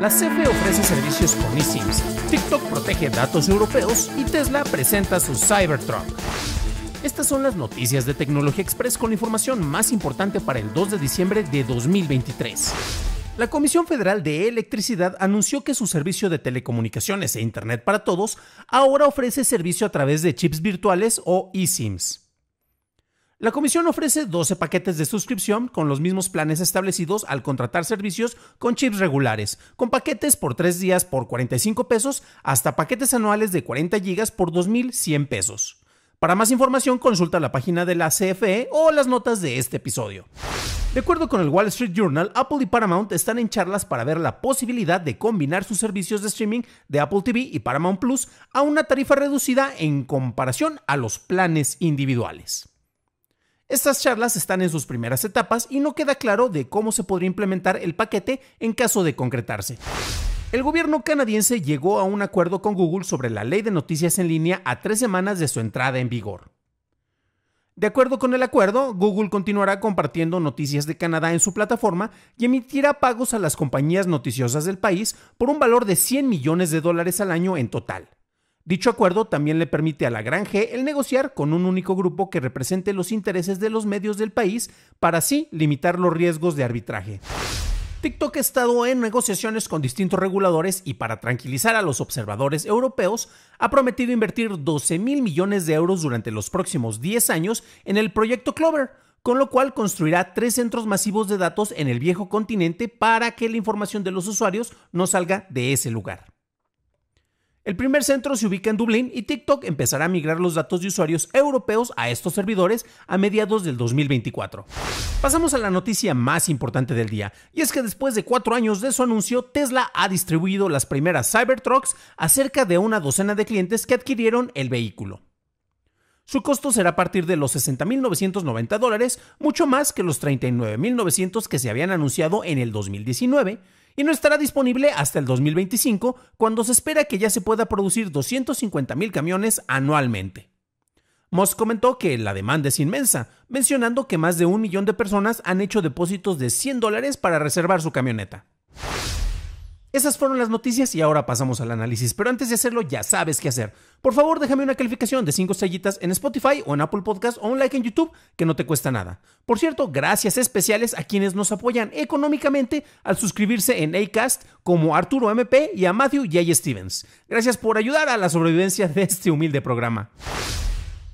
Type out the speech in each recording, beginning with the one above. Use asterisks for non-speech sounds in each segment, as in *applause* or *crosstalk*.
La CFE ofrece servicios con eSIMS, TikTok protege datos europeos y Tesla presenta su Cybertruck. Estas son las noticias de Tecnología Express con la información más importante para el 2 de diciembre de 2023. La Comisión Federal de Electricidad anunció que su servicio de telecomunicaciones e Internet para todos ahora ofrece servicio a través de chips virtuales o eSIMs. La comisión ofrece 12 paquetes de suscripción con los mismos planes establecidos al contratar servicios con chips regulares, con paquetes por 3 días por 45 pesos hasta paquetes anuales de 40 gigas por 2.100 pesos. Para más información consulta la página de la CFE o las notas de este episodio. De acuerdo con el Wall Street Journal, Apple y Paramount están en charlas para ver la posibilidad de combinar sus servicios de streaming de Apple TV y Paramount Plus a una tarifa reducida en comparación a los planes individuales. Estas charlas están en sus primeras etapas y no queda claro de cómo se podría implementar el paquete en caso de concretarse. El gobierno canadiense llegó a un acuerdo con Google sobre la ley de noticias en línea a tres semanas de su entrada en vigor. De acuerdo con el acuerdo, Google continuará compartiendo noticias de Canadá en su plataforma y emitirá pagos a las compañías noticiosas del país por un valor de 100 millones de dólares al año en total. Dicho acuerdo también le permite a la Gran G el negociar con un único grupo que represente los intereses de los medios del país para así limitar los riesgos de arbitraje. TikTok ha estado en negociaciones con distintos reguladores y para tranquilizar a los observadores europeos, ha prometido invertir 12 mil millones de euros durante los próximos 10 años en el proyecto Clover, con lo cual construirá tres centros masivos de datos en el viejo continente para que la información de los usuarios no salga de ese lugar. El primer centro se ubica en Dublín y TikTok empezará a migrar los datos de usuarios europeos a estos servidores a mediados del 2024. Pasamos a la noticia más importante del día, y es que después de cuatro años de su anuncio, Tesla ha distribuido las primeras Cybertrucks a cerca de una docena de clientes que adquirieron el vehículo. Su costo será a partir de los 60.990 dólares, mucho más que los 39.900 que se habían anunciado en el 2019, y no estará disponible hasta el 2025, cuando se espera que ya se pueda producir 250.000 camiones anualmente. Moss comentó que la demanda es inmensa, mencionando que más de un millón de personas han hecho depósitos de 100 dólares para reservar su camioneta. Esas fueron las noticias y ahora pasamos al análisis, pero antes de hacerlo ya sabes qué hacer. Por favor, déjame una calificación de 5 estrellitas en Spotify o en Apple Podcast o un like en YouTube que no te cuesta nada. Por cierto, gracias especiales a quienes nos apoyan económicamente al suscribirse en Acast como Arturo MP y a Matthew J. Stevens. Gracias por ayudar a la sobrevivencia de este humilde programa.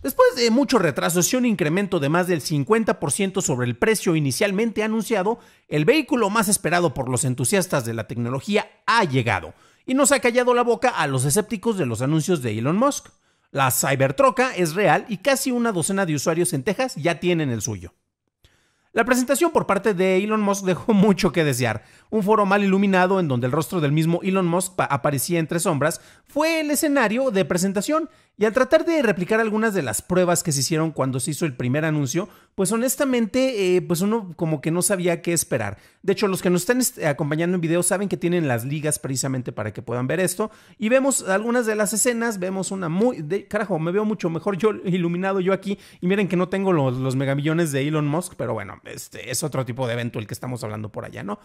Después de muchos retrasos y un incremento de más del 50% sobre el precio inicialmente anunciado, el vehículo más esperado por los entusiastas de la tecnología ha llegado y nos ha callado la boca a los escépticos de los anuncios de Elon Musk. La Cybertroca es real y casi una docena de usuarios en Texas ya tienen el suyo. La presentación por parte de Elon Musk dejó *laughs* mucho que desear. Un foro mal iluminado en donde el rostro del mismo Elon Musk aparecía entre sombras fue el escenario de presentación y al tratar de replicar algunas de las pruebas que se hicieron cuando se hizo el primer anuncio, pues honestamente, eh, pues uno como que no sabía qué esperar. De hecho, los que nos están este, acompañando en video saben que tienen las ligas precisamente para que puedan ver esto. Y vemos algunas de las escenas, vemos una muy... carajo, me veo mucho mejor yo iluminado yo aquí. Y miren que no tengo los, los megamillones de Elon Musk, pero bueno, este es otro tipo de evento el que estamos hablando por allá, ¿no?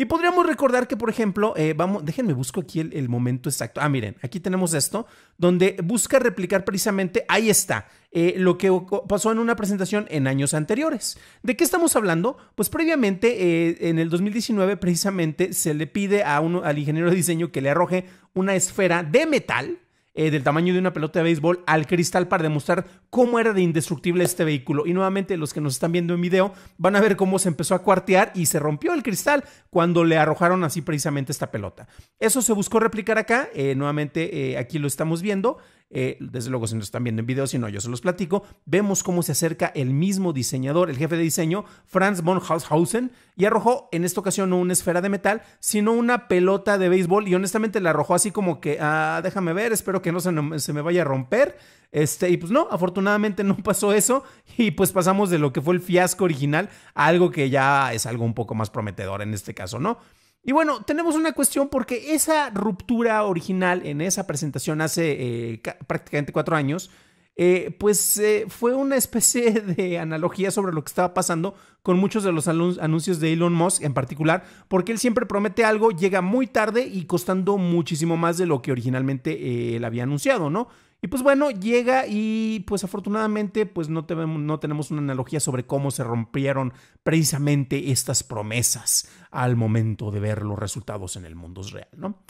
Y podríamos recordar que, por ejemplo, eh, vamos, déjenme busco aquí el, momento exacto. Ah, miren, aquí tenemos esto, donde busca replicar precisamente, ahí está, eh, lo que pasó en una presentación en años anteriores. ¿De qué estamos hablando? Pues previamente, eh, en el 2019, precisamente, se le pide a uno, al ingeniero de diseño que le arroje una esfera de metal eh, del tamaño de una pelota de béisbol al cristal para demostrar cómo era de indestructible este vehículo. Y nuevamente los que nos están viendo en video van a ver cómo se empezó a cuartear y se rompió el cristal cuando le arrojaron así precisamente esta pelota. Eso se buscó replicar acá, eh, nuevamente eh, aquí lo estamos viendo. Eh, desde luego si nos están viendo en video, si no, yo se los platico, vemos cómo se acerca el mismo diseñador, el jefe de diseño, Franz von Haushausen, y arrojó en esta ocasión no una esfera de metal, sino una pelota de béisbol, y honestamente la arrojó así como que, ah, déjame ver, espero que no se, no, se me vaya a romper. Este, y pues no, afortunadamente no pasó eso y pues pasamos de lo que fue el fiasco original a algo que ya es algo un poco más prometedor en este caso, ¿no? Y bueno, tenemos una cuestión porque esa ruptura original en esa presentación hace eh, prácticamente cuatro años, eh, pues eh, fue una especie *laughs* de analogía sobre lo que estaba pasando con muchos de los anuncios de Elon Musk en particular, porque él siempre promete algo, llega muy tarde y costando muchísimo más de lo que originalmente él había anunciado, ¿no? Y pues bueno, llega y pues afortunadamente pues no, no tenemos una analogía sobre cómo se rompieron precisamente estas promesas al momento de ver los resultados en el mundo real, ¿no?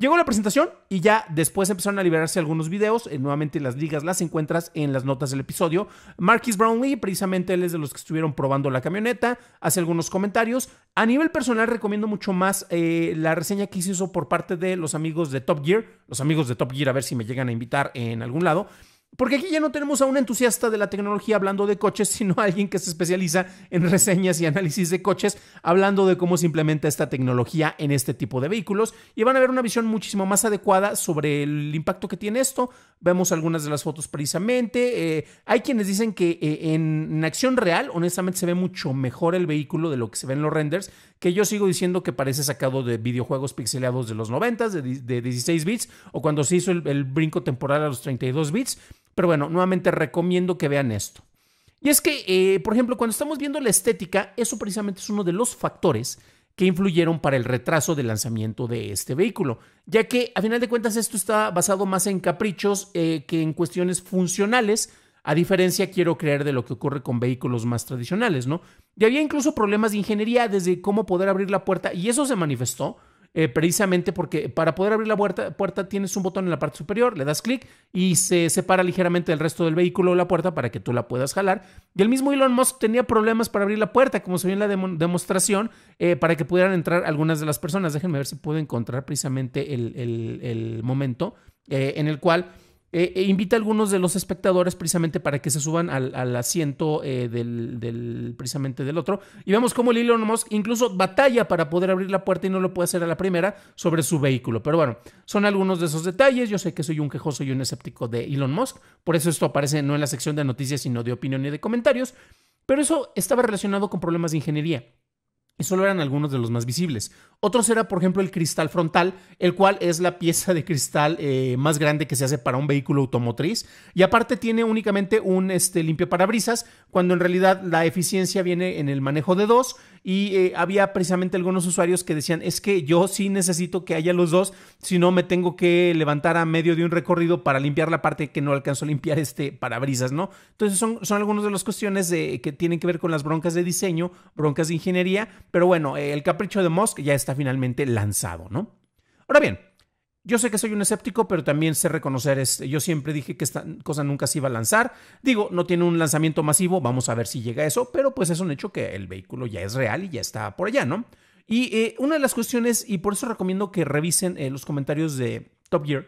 Llegó la presentación y ya después empezaron a liberarse algunos videos. Eh, nuevamente las ligas las encuentras en las notas del episodio. Marquis Brownlee, precisamente él es de los que estuvieron probando la camioneta, hace algunos comentarios. A nivel personal recomiendo mucho más eh, la reseña que hizo por parte de los amigos de Top Gear. Los amigos de Top Gear, a ver si me llegan a invitar en algún lado porque aquí ya no tenemos a un entusiasta de la tecnología hablando de coches, *laughs* sino a alguien que se especializa en reseñas y análisis de coches, hablando de cómo se implementa esta tecnología en este tipo de vehículos. Y van a ver una visión muchísimo más adecuada sobre el impacto que tiene esto. Vemos algunas de las fotos precisamente. Eh, hay quienes dicen que eh, en, acción real, honestamente, se ve mucho mejor el vehículo de lo que se ve en los renders, que yo sigo diciendo que parece sacado de videojuegos pixelados de los 90, de, de 16 bits, o cuando se hizo el brinco temporal a los 32 bits. Pero bueno, nuevamente recomiendo que vean esto. Y es que, eh, por ejemplo, cuando estamos viendo la estética, eso precisamente es uno de los factores que influyeron para el retraso del lanzamiento de este vehículo, ya que a final de cuentas esto está basado más en caprichos eh, que en cuestiones funcionales, a diferencia quiero creer de lo que ocurre con vehículos más tradicionales, ¿no? Y había incluso problemas de ingeniería desde cómo poder abrir la puerta y eso se manifestó eh, precisamente porque para poder abrir la puerta, puerta, tienes un botón en la parte superior, le das clic y se separa ligeramente del resto del vehículo o la puerta para que tú la puedas jalar. Y el mismo Elon Musk tenía problemas para abrir la puerta, como se vio en la demostración, eh, para que pudieran entrar algunas de las personas. Déjenme ver si puedo encontrar precisamente el, momento eh, en el cual eh, eh, invita a algunos de los espectadores precisamente para que se suban al, asiento eh, del, precisamente del otro. Y vemos cómo el Elon Musk incluso batalla para poder abrir la puerta y no lo puede hacer a la primera sobre su vehículo. Pero bueno, son algunos de esos detalles. Yo sé que soy un quejoso y un escéptico de Elon Musk. Por eso esto aparece no en la sección de noticias, sino de opinión y de comentarios. Pero eso estaba relacionado con problemas de ingeniería. Y solo eran algunos de los más visibles. Otros era, por ejemplo, el cristal frontal, el cual es la pieza de cristal eh, más grande que se hace para un vehículo automotriz. Y aparte tiene únicamente un este, limpio parabrisas, cuando en realidad la eficiencia viene en el manejo de dos y eh, había precisamente algunos usuarios que decían, es que yo sí necesito que haya los dos, si no me tengo que levantar a medio de un recorrido para limpiar la parte que no alcanzó a limpiar este parabrisas, ¿no? Entonces son, son algunas de las cuestiones de, que tienen que ver con las broncas de diseño, broncas de ingeniería, pero bueno, eh, el capricho de Musk ya está finalmente lanzado, ¿no? Ahora bien, yo sé que soy un escéptico, pero también sé reconocer, este, yo siempre dije que esta cosa nunca se iba a lanzar. Digo, no tiene un lanzamiento masivo, vamos a ver si llega eso, pero pues es un hecho que el vehículo ya es real y ya está por allá, ¿no? Y eh, una de las cuestiones, y por eso recomiendo que revisen eh, los comentarios de Top Gear,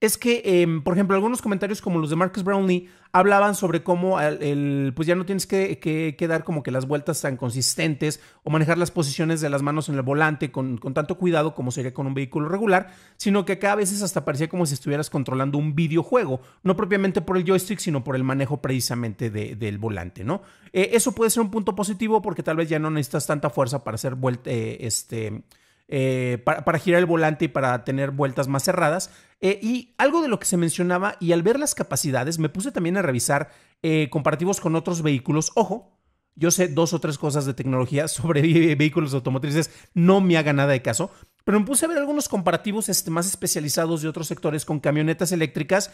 es que, em, por ejemplo, algunos comentarios como los de Marcus Brownlee hablaban sobre cómo el, pues ya no tienes que, que, dar como que las vueltas tan consistentes o manejar las posiciones de las manos en el volante con, tanto cuidado como sería con un vehículo regular, sino que cada vez hasta parecía como si estuvieras controlando un videojuego, no propiamente por el joystick, sino por el manejo precisamente del volante, ¿no? Eh, eso puede ser un punto positivo porque tal vez ya no necesitas tanta fuerza para hacer eh, este... Eh, para, girar el volante y para tener vueltas más cerradas. Eh, y algo de lo que se mencionaba, y al ver las capacidades, me puse también a revisar eh, comparativos con otros vehículos. Ojo, yo sé dos o tres cosas de tecnología *laughs* sobre vehículos automotrices, no me haga nada de caso, pero me puse a ver algunos comparativos este, más especializados de otros sectores con camionetas eléctricas.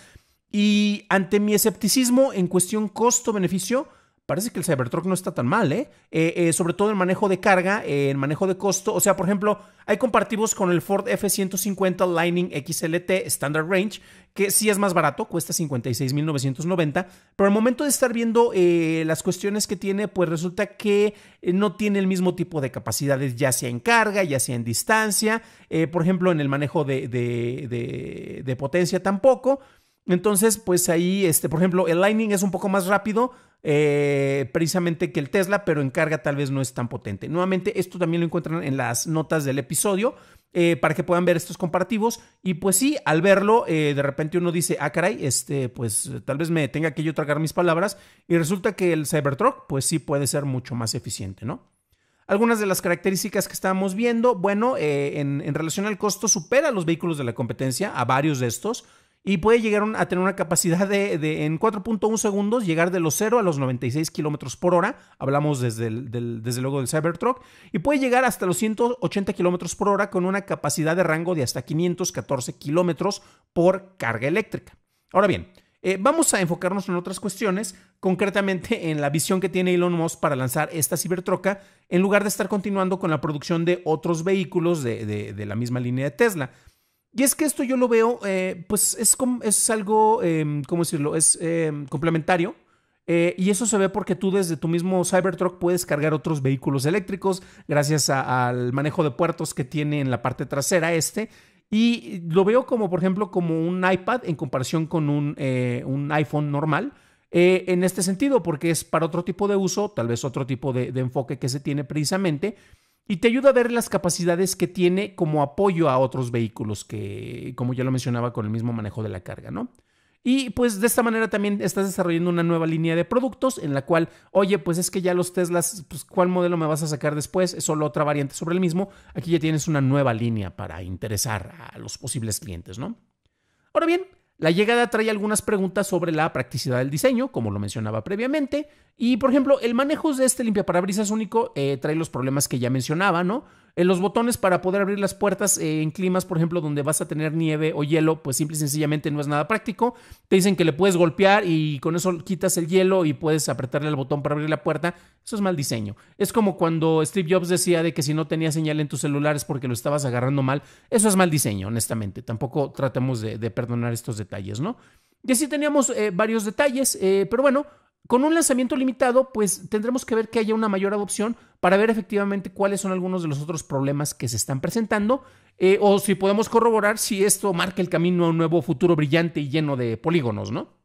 Y ante mi escepticismo en cuestión costo-beneficio, parece que el Cybertruck no está tan mal, ¿eh? eh, eh sobre todo el manejo de carga, en eh, el manejo de costo. O sea, por ejemplo, hay comparativos con el Ford F-150 Lightning XLT Standard Range, que sí es más barato, cuesta 56.990, pero al momento de estar viendo las cuestiones que tiene, pues resulta que no tiene el mismo tipo de capacidades, ya sea en carga, ya sea en distancia, por ejemplo, en el manejo de potencia tampoco. Entonces, pues ahí, este, por ejemplo, el Lightning es un poco más rápido, eh, precisamente que el Tesla, pero en carga tal vez no es tan potente. Nuevamente, esto también lo encuentran en las notas del episodio eh, para que puedan ver estos comparativos. Y pues sí, al verlo, eh, de repente uno dice, ah, caray, este, pues tal vez me tenga que yo tragar mis palabras. Y resulta que el Cybertruck, pues sí puede ser mucho más eficiente, ¿no? Algunas de las características que estábamos viendo, bueno, en, relación al costo, supera los vehículos de la competencia, a varios de estos y puede llegar a tener una capacidad de, en 4.1 segundos, llegar de los 0 a los 96 kilómetros por hora. Hablamos desde, desde luego del Cybertruck. Y puede llegar hasta los 180 kilómetros por hora con una capacidad de rango de hasta 514 kilómetros por carga eléctrica. Ahora bien, eh, vamos a enfocarnos en otras cuestiones, concretamente en la visión que tiene Elon Musk para lanzar esta Cybertruck. en lugar de estar continuando con la producción de otros vehículos de, de la misma línea de Tesla. Y es que esto yo lo veo, eh, pues es, es algo, em, ¿cómo decirlo? Es em, complementario. Eh, y eso se ve porque tú desde tu mismo Cybertruck puedes cargar otros vehículos eléctricos gracias al manejo de puertos que tiene en la parte trasera este. Y lo veo como, por ejemplo, como un iPad en comparación con un, eh, iPhone normal. en este sentido, porque es para otro tipo de uso, tal vez otro tipo de enfoque que se tiene precisamente y te ayuda a ver las capacidades que tiene como apoyo a otros vehículos que, como ya lo mencionaba, con el mismo manejo de la carga, ¿no? Y pues de esta manera también estás desarrollando una nueva línea de productos en la cual, oye, pues es que ya los Teslas, pues cuál modelo me vas a sacar después, es solo otra variante sobre el mismo, aquí ya tienes una nueva línea para interesar a los posibles clientes, ¿no? Ahora bien, la llegada trae algunas preguntas sobre la practicidad del diseño, como lo mencionaba previamente, y por ejemplo, el manejo de este limpiaparabrisas único eh, trae los problemas que ya mencionaba, ¿no? En los botones para poder abrir las puertas eh, en climas, por ejemplo, donde vas a tener nieve o hielo, pues simple y sencillamente no es nada práctico. Te dicen que le puedes golpear y con eso quitas el hielo y puedes apretarle el botón para abrir la puerta. Eso es mal diseño. Es como cuando Steve Jobs decía de que si no tenía señal en tus celulares porque lo estabas agarrando mal. Eso es mal diseño, honestamente. Tampoco tratemos de, perdonar estos detalles, ¿no? Y así teníamos eh, varios detalles, eh, pero bueno, con un lanzamiento limitado, pues tendremos que ver que haya una mayor adopción para ver efectivamente cuáles son algunos de los otros problemas que se están presentando eh, o si podemos corroborar si esto marca el camino a un nuevo futuro brillante y lleno de polígonos, ¿no?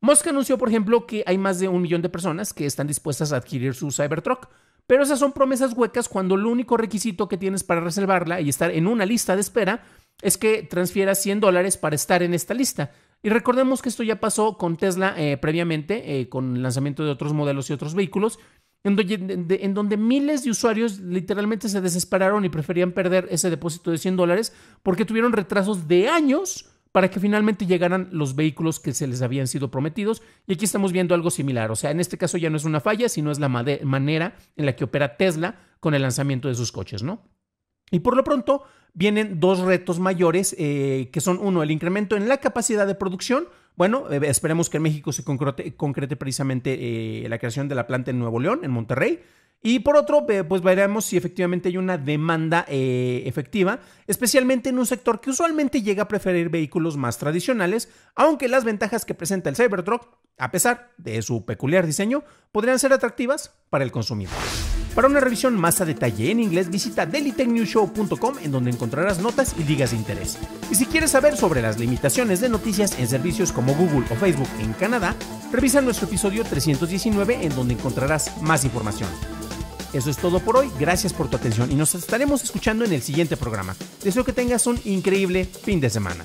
Musk anunció, por ejemplo, que hay más de un millón de personas que están dispuestas a adquirir su Cybertruck, pero esas son promesas huecas cuando el único requisito que tienes para reservarla y estar en una lista de espera es que transfieras 100 dólares para estar en esta lista. Y recordemos que esto ya pasó con Tesla eh, previamente, eh, con el lanzamiento de otros modelos y otros vehículos, en donde, en donde, miles de usuarios literalmente se desesperaron y preferían perder ese depósito de 100 dólares porque tuvieron retrasos de años para que finalmente llegaran los vehículos que se les habían sido prometidos. Y aquí estamos viendo algo similar. O sea, en este caso ya no es una falla, sino es la manera en la que opera Tesla con el lanzamiento de sus coches, ¿no? Y por lo pronto vienen dos retos mayores, eh, que son uno, el incremento en la capacidad de producción. Bueno, eh, esperemos que en México se concrete, precisamente eh, la creación de la planta en Nuevo León, en Monterrey. Y por otro, pues veremos si efectivamente hay una demanda efectiva, especialmente en un sector que usualmente llega a preferir vehículos más tradicionales, aunque las ventajas que presenta el Cybertruck a pesar de su peculiar diseño, podrían ser atractivas para el consumidor. Para una revisión más a detalle en inglés, visita delitechnewshow.com en donde encontrarás notas y ligas de interés. Y si quieres saber sobre las limitaciones de noticias en servicios como Google o Facebook en Canadá, revisa nuestro episodio 319 en donde encontrarás más información. Eso es todo por hoy, gracias por tu atención y nos estaremos escuchando en el siguiente programa. Deseo que tengas un increíble fin de semana.